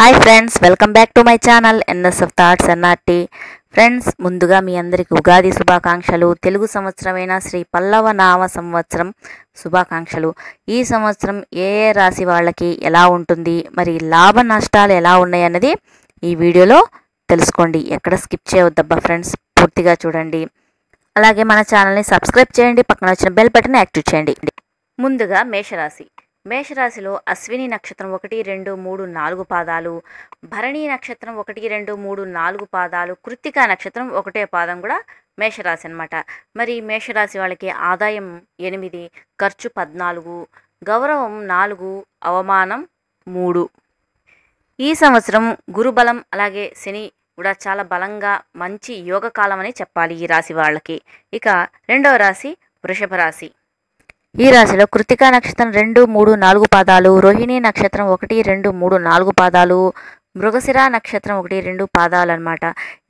hi friends welcome back to my channel NSF of thoughts NRT friends ముందుగా మీ అందరికీ ఉగాది శుభాకాంక్షలు తెలుగు సంవత్సరమైన శ్రీ పల్లవ నామ సంవత్సరం శుభాకాంక్షలు ఈ సంవత్సరం ఏ ఏ రాశి వాళ్ళకి ఎలా ఉంటుంది మరి లాభ నష్టాలు ఎలా ఉన్నాయన్నది ఈ వీడియోలో తెలుసుకోండి ఎక్కడ స్కిప్ చేయవద్దబ్బా ఫ్రెండ్స్ పూర్తిగా చూడండి అలాగే మన ఛానల్ని సబ్స్క్రైబ్ చేయండి పక్కన వచ్చిన బెల్ బటన్ యాక్టివ్ చేయండి ముందుగా మేషరాశి మేషరాశిలో అశ్విని నక్షత్రం ఒకటి రెండు మూడు నాలుగు పాదాలు భరణి నక్షత్రం ఒకటి రెండు మూడు నాలుగు పాదాలు కృత్తికా నక్షత్రం ఒకటే పాదం కూడా మేషరాశి అనమాట మరి మేషరాశి వాళ్ళకి ఆదాయం ఎనిమిది ఖర్చు పద్నాలుగు గౌరవం నాలుగు అవమానం మూడు ఈ సంవత్సరం గురుబలం అలాగే శని కూడా చాలా బలంగా మంచి యోగకాలం అని చెప్పాలి ఈ రాశి వాళ్ళకి ఇక రెండవ రాశి వృషభ రాశి ఈ రాశిలో కృతికా నక్షత్రం రెండు మూడు నాలుగు పాదాలు రోహిణి నక్షత్రం ఒకటి రెండు మూడు నాలుగు పాదాలు మృగశిర నక్షత్రం ఒకటి రెండు పాదాలు అనమాట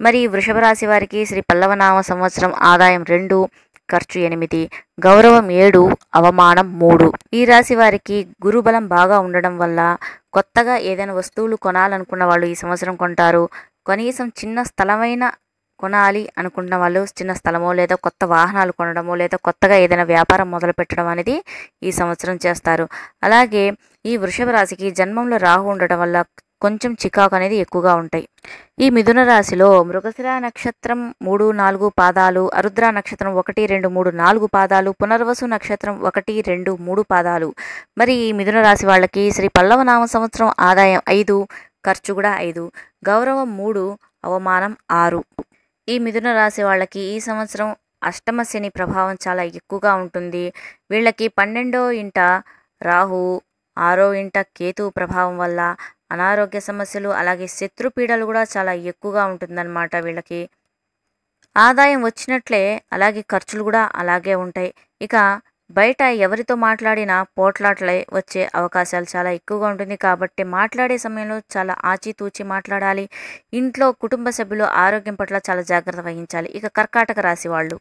మరి వృషభ రాశి వారికి శ్రీ పల్లవనామ సంవత్సరం ఆదాయం రెండు ఖర్చు ఎనిమిది గౌరవం ఏడు అవమానం మూడు ఈ రాశి వారికి గురుబలం బాగా ఉండడం వల్ల కొత్తగా ఏదైనా వస్తువులు కొనాలనుకున్న వాళ్ళు ఈ సంవత్సరం కొంటారు కనీసం చిన్న స్థలమైన కొనాలి అనుకున్న వాళ్ళు చిన్న స్థలమో లేదా కొత్త వాహనాలు కొనడమో లేదా కొత్తగా ఏదైనా వ్యాపారం మొదలు పెట్టడం అనేది ఈ సంవత్సరం చేస్తారు అలాగే ఈ వృషభ రాశికి జన్మంలో రాహు ఉండటం వల్ల కొంచెం చికాకు అనేది ఎక్కువగా ఉంటాయి ఈ మిథున రాశిలో మృగశిర నక్షత్రం మూడు నాలుగు పాదాలు అరుద్ర నక్షత్రం ఒకటి రెండు మూడు నాలుగు పాదాలు పునర్వసు నక్షత్రం ఒకటి రెండు మూడు పాదాలు మరి ఈ మిథున రాశి వాళ్ళకి శ్రీ పల్లవ నామ సంవత్సరం ఆదాయం ఐదు ఖర్చు కూడా ఐదు గౌరవం మూడు అవమానం ఆరు ఈ మిథున రాశి వాళ్ళకి ఈ సంవత్సరం అష్టమ శని ప్రభావం చాలా ఎక్కువగా ఉంటుంది వీళ్ళకి పన్నెండో ఇంట రాహు ఆరో ఇంట కేతు ప్రభావం వల్ల అనారోగ్య సమస్యలు అలాగే శత్రుపీడలు కూడా చాలా ఎక్కువగా ఉంటుందన్నమాట వీళ్ళకి ఆదాయం వచ్చినట్లే అలాగే ఖర్చులు కూడా అలాగే ఉంటాయి ఇక బయట ఎవరితో మాట్లాడినా పోట్లాటలై వచ్చే అవకాశాలు చాలా ఎక్కువగా ఉంటుంది కాబట్టి మాట్లాడే సమయంలో చాలా ఆచితూచి మాట్లాడాలి ఇంట్లో కుటుంబ సభ్యులు ఆరోగ్యం పట్ల చాలా జాగ్రత్త వహించాలి ఇక కర్కాటక రాశి వాళ్ళు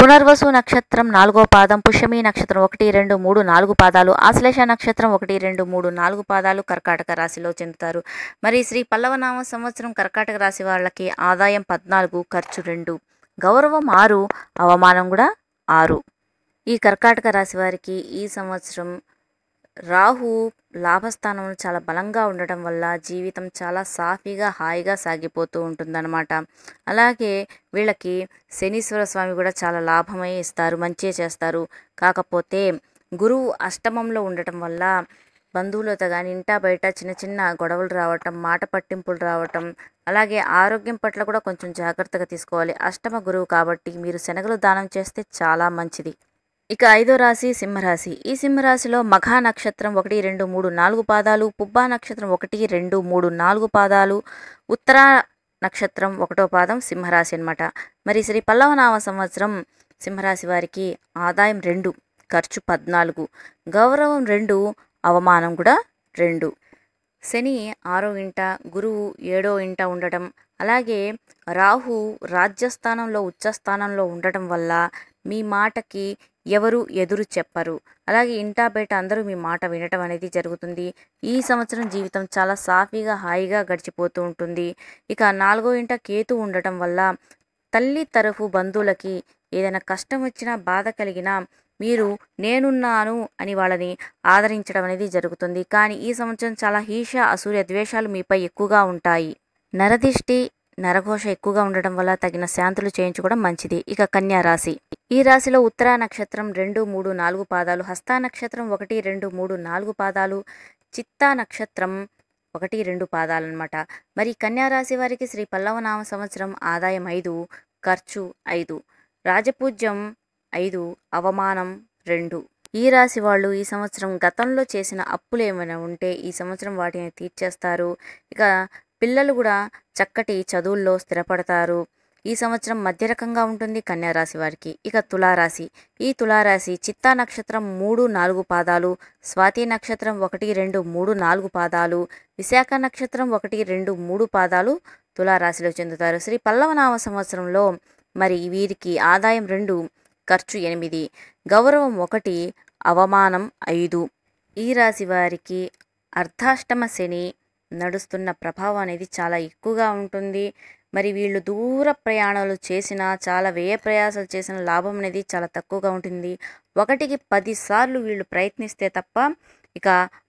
పునర్వసు నక్షత్రం నాలుగో పాదం పుష్యమి నక్షత్రం ఒకటి రెండు మూడు నాలుగు పాదాలు ఆశ్లేష నక్షత్రం ఒకటి రెండు మూడు నాలుగు పాదాలు కర్కాటక రాశిలో చెందుతారు మరి శ్రీ పల్లవనామ సంవత్సరం కర్కాటక రాశి వాళ్ళకి ఆదాయం పద్నాలుగు ఖర్చు రెండు గౌరవం ఆరు అవమానం కూడా ఆరు ఈ కర్కాటక రాశి వారికి ఈ సంవత్సరం రాహు లాభస్థానంలో చాలా బలంగా ఉండటం వల్ల జీవితం చాలా సాఫీగా హాయిగా సాగిపోతూ ఉంటుందన్నమాట అలాగే వీళ్ళకి శనీశ్వర స్వామి కూడా చాలా లాభమై ఇస్తారు మంచి చేస్తారు కాకపోతే గురువు అష్టమంలో ఉండటం వల్ల బంధువులతో కానీ ఇంటా బయట చిన్న చిన్న గొడవలు రావటం మాట పట్టింపులు రావటం అలాగే ఆరోగ్యం పట్ల కూడా కొంచెం జాగ్రత్తగా తీసుకోవాలి అష్టమ గురువు కాబట్టి మీరు శనగలు దానం చేస్తే చాలా మంచిది ఇక ఐదో రాశి సింహరాశి ఈ సింహరాశిలో మఘా నక్షత్రం ఒకటి రెండు మూడు నాలుగు పాదాలు పుబ్బా నక్షత్రం ఒకటి రెండు మూడు నాలుగు పాదాలు ఉత్తర నక్షత్రం ఒకటో పాదం సింహరాశి అనమాట మరి శ్రీ పల్లవనామ సంవత్సరం సింహరాశి వారికి ఆదాయం రెండు ఖర్చు పద్నాలుగు గౌరవం రెండు అవమానం కూడా రెండు శని ఆరో ఇంట గురువు ఏడో ఇంట ఉండటం అలాగే రాహు రాజ్యస్థానంలో ఉచ్చస్థానంలో ఉండటం వల్ల మీ మాటకి ఎవరు ఎదురు చెప్పరు అలాగే ఇంటా బయట అందరూ మీ మాట వినటం అనేది జరుగుతుంది ఈ సంవత్సరం జీవితం చాలా సాఫీగా హాయిగా గడిచిపోతూ ఉంటుంది ఇక నాలుగో ఇంట కేతు ఉండటం వల్ల తల్లి తరఫు బంధువులకి ఏదైనా కష్టం వచ్చినా బాధ కలిగినా మీరు నేనున్నాను అని వాళ్ళని ఆదరించడం అనేది జరుగుతుంది కానీ ఈ సంవత్సరం చాలా హీష అసూర్య ద్వేషాలు మీపై ఎక్కువగా ఉంటాయి నరదిష్టి నరఘోష ఎక్కువగా ఉండడం వల్ల తగిన శాంతులు చేయించుకోవడం మంచిది ఇక కన్యా రాశి ఈ రాశిలో ఉత్తరా నక్షత్రం రెండు మూడు నాలుగు పాదాలు హస్తా నక్షత్రం ఒకటి రెండు మూడు నాలుగు పాదాలు చిత్తా నక్షత్రం ఒకటి రెండు పాదాలు అనమాట మరి కన్యా రాశి వారికి శ్రీ పల్లవ నామ సంవత్సరం ఆదాయం ఐదు ఖర్చు ఐదు రాజపూజ్యం ఐదు అవమానం రెండు ఈ రాశి వాళ్ళు ఈ సంవత్సరం గతంలో చేసిన అప్పులు ఏమైనా ఉంటే ఈ సంవత్సరం వాటిని తీర్చేస్తారు ఇక పిల్లలు కూడా చక్కటి చదువుల్లో స్థిరపడతారు ఈ సంవత్సరం మధ్య రకంగా ఉంటుంది కన్యారాశి వారికి ఇక తులారాశి ఈ తులారాశి చిత్తా నక్షత్రం మూడు నాలుగు పాదాలు స్వాతి నక్షత్రం ఒకటి రెండు మూడు నాలుగు పాదాలు విశాఖ నక్షత్రం ఒకటి రెండు మూడు పాదాలు తులారాశిలో చెందుతారు శ్రీ పల్లవనామ సంవత్సరంలో మరి వీరికి ఆదాయం రెండు ఖర్చు ఎనిమిది గౌరవం ఒకటి అవమానం ఐదు ఈ రాశి వారికి అర్ధాష్టమ శని నడుస్తున్న ప్రభావం అనేది చాలా ఎక్కువగా ఉంటుంది మరి వీళ్ళు దూర ప్రయాణాలు చేసిన చాలా వ్యయ ప్రయాసాలు చేసిన లాభం అనేది చాలా తక్కువగా ఉంటుంది ఒకటికి పదిసార్లు వీళ్ళు ప్రయత్నిస్తే తప్ప ఇక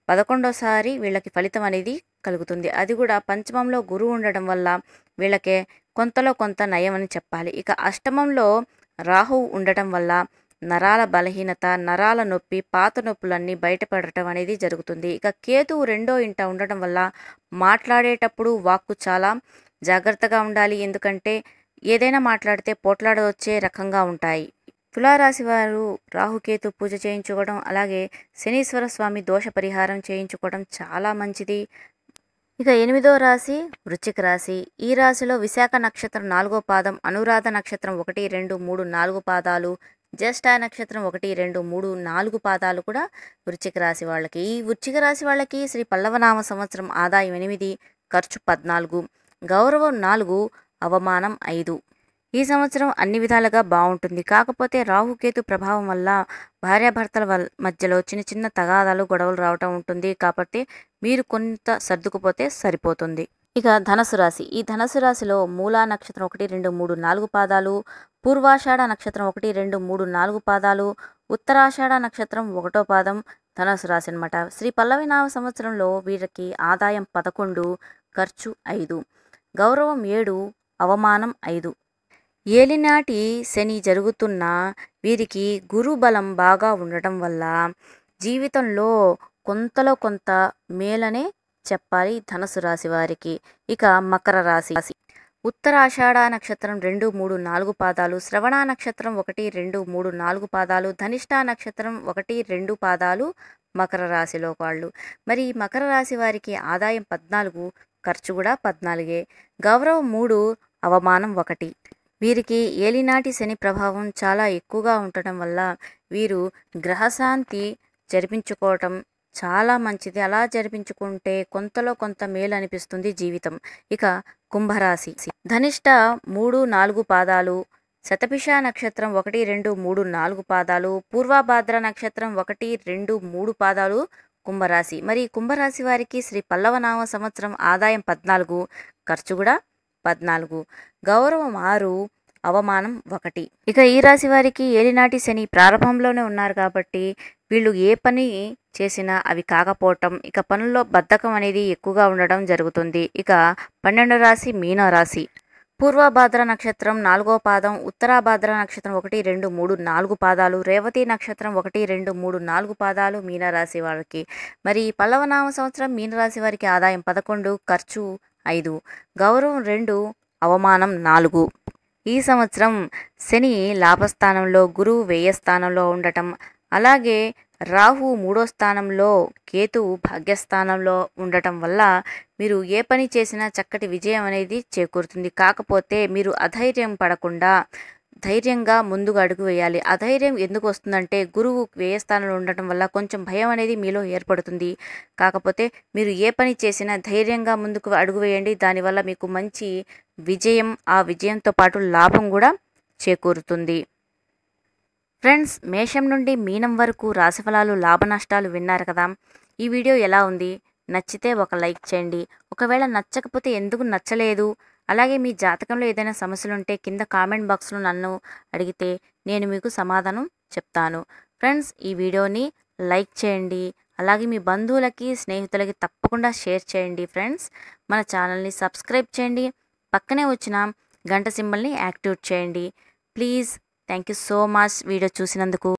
పదకొండోసారి వీళ్ళకి ఫలితం అనేది కలుగుతుంది అది కూడా పంచమంలో గురువు ఉండడం వల్ల వీళ్ళకే కొంతలో కొంత నయం అని చెప్పాలి ఇక అష్టమంలో రాహువు ఉండటం వల్ల నరాల బలహీనత నరాల నొప్పి పాత నొప్పులన్నీ బయటపడటం అనేది జరుగుతుంది ఇక కేతువు రెండో ఇంట ఉండటం వల్ల మాట్లాడేటప్పుడు వాక్కు చాలా జాగ్రత్తగా ఉండాలి ఎందుకంటే ఏదైనా మాట్లాడితే పోట్లాడవచ్చే రకంగా ఉంటాయి తులారాశి వారు రాహుకేతు పూజ చేయించుకోవడం అలాగే శనీశ్వర స్వామి దోష పరిహారం చేయించుకోవడం చాలా మంచిది ఇక ఎనిమిదో రాశి వృచ్చిక రాశి ఈ రాశిలో విశాఖ నక్షత్రం నాలుగో పాదం అనురాధ నక్షత్రం ఒకటి రెండు మూడు నాలుగు పాదాలు జ్యేష్ఠ నక్షత్రం ఒకటి రెండు మూడు నాలుగు పాదాలు కూడా వృచ్చిక రాశి వాళ్ళకి ఈ వృచ్చిక రాశి వాళ్ళకి శ్రీ పల్లవనామ సంవత్సరం ఆదాయం ఎనిమిది ఖర్చు పద్నాలుగు గౌరవం నాలుగు అవమానం ఐదు ఈ సంవత్సరం అన్ని విధాలుగా బాగుంటుంది కాకపోతే రాహుకేతు ప్రభావం వల్ల భార్యాభర్తల మధ్యలో చిన్న చిన్న తగాదాలు గొడవలు రావటం ఉంటుంది కాబట్టి మీరు కొంత సర్దుకుపోతే సరిపోతుంది ఇక ధనసు రాశి ఈ ధనసు రాశిలో మూలా నక్షత్రం ఒకటి రెండు మూడు నాలుగు పాదాలు పూర్వాషాఢ నక్షత్రం ఒకటి రెండు మూడు నాలుగు పాదాలు ఉత్తరాషాఢ నక్షత్రం ఒకటో పాదం ధనసు రాశి అనమాట శ్రీ పల్లవి నామ సంవత్సరంలో వీరికి ఆదాయం పదకొండు ఖర్చు ఐదు గౌరవం ఏడు అవమానం ఐదు ఏలినాటి శని జరుగుతున్న వీరికి గురు బలం బాగా ఉండటం వల్ల జీవితంలో కొంతలో కొంత మేలనే చెప్పాలి ధనుసు రాశి వారికి ఇక మకర రాశి ఉత్తరాషాఢ నక్షత్రం రెండు మూడు నాలుగు పాదాలు శ్రవణ నక్షత్రం ఒకటి రెండు మూడు నాలుగు పాదాలు ధనిష్ట నక్షత్రం ఒకటి రెండు పాదాలు మకర రాశిలో వాళ్ళు మరి మకర రాశి వారికి ఆదాయం పద్నాలుగు ఖర్చు కూడా పద్నాలుగే గౌరవం మూడు అవమానం ఒకటి వీరికి ఏలినాటి శని ప్రభావం చాలా ఎక్కువగా ఉండటం వల్ల వీరు గ్రహశాంతి జరిపించుకోవటం చాలా మంచిది అలా జరిపించుకుంటే కొంతలో కొంత మేలు అనిపిస్తుంది జీవితం ఇక కుంభరాశి ధనిష్ట మూడు నాలుగు పాదాలు శతపిష నక్షత్రం ఒకటి రెండు మూడు నాలుగు పాదాలు పూర్వభాద్ర నక్షత్రం ఒకటి రెండు మూడు పాదాలు కుంభరాశి మరి కుంభరాశి వారికి శ్రీ పల్లవనామ సంవత్సరం ఆదాయం పద్నాలుగు ఖర్చు కూడా పద్నాలుగు గౌరవం ఆరు అవమానం ఒకటి ఇక ఈ రాశి వారికి ఏలినాటి శని ప్రారంభంలోనే ఉన్నారు కాబట్టి వీళ్ళు ఏ పని చేసినా అవి కాకపోవటం ఇక పనుల్లో బద్ధకం అనేది ఎక్కువగా ఉండడం జరుగుతుంది ఇక పన్నెండో రాశి మీనరాశి రాశి పూర్వభాద్ర నక్షత్రం నాలుగో పాదం ఉత్తరాభాద్ర నక్షత్రం ఒకటి రెండు మూడు నాలుగు పాదాలు రేవతి నక్షత్రం ఒకటి రెండు మూడు నాలుగు పాదాలు మీనరాశి వారికి మరి పల్లవనామ సంవత్సరం మీనరాశి వారికి ఆదాయం పదకొండు ఖర్చు ఐదు గౌరవం రెండు అవమానం నాలుగు ఈ సంవత్సరం శని లాభస్థానంలో గురువు వ్యయ స్థానంలో ఉండటం అలాగే రాహు మూడో స్థానంలో కేతు భాగ్యస్థానంలో ఉండటం వల్ల మీరు ఏ పని చేసినా చక్కటి విజయం అనేది చేకూరుతుంది కాకపోతే మీరు అధైర్యం పడకుండా ధైర్యంగా ముందుగా అడుగు వేయాలి ఆ ధైర్యం ఎందుకు వస్తుందంటే గురువు వ్యయస్థానంలో ఉండటం వల్ల కొంచెం భయం అనేది మీలో ఏర్పడుతుంది కాకపోతే మీరు ఏ పని చేసినా ధైర్యంగా ముందుకు అడుగు వేయండి దానివల్ల మీకు మంచి విజయం ఆ విజయంతో పాటు లాభం కూడా చేకూరుతుంది ఫ్రెండ్స్ మేషం నుండి మీనం వరకు రాశిఫలాలు నష్టాలు విన్నారు కదా ఈ వీడియో ఎలా ఉంది నచ్చితే ఒక లైక్ చేయండి ఒకవేళ నచ్చకపోతే ఎందుకు నచ్చలేదు అలాగే మీ జాతకంలో ఏదైనా సమస్యలు ఉంటే కింద కామెంట్ బాక్స్లో నన్ను అడిగితే నేను మీకు సమాధానం చెప్తాను ఫ్రెండ్స్ ఈ వీడియోని లైక్ చేయండి అలాగే మీ బంధువులకి స్నేహితులకి తప్పకుండా షేర్ చేయండి ఫ్రెండ్స్ మన ఛానల్ని సబ్స్క్రైబ్ చేయండి పక్కనే వచ్చిన గంట సింబల్ని యాక్టివేట్ చేయండి please thank you so much video చూసినందుకు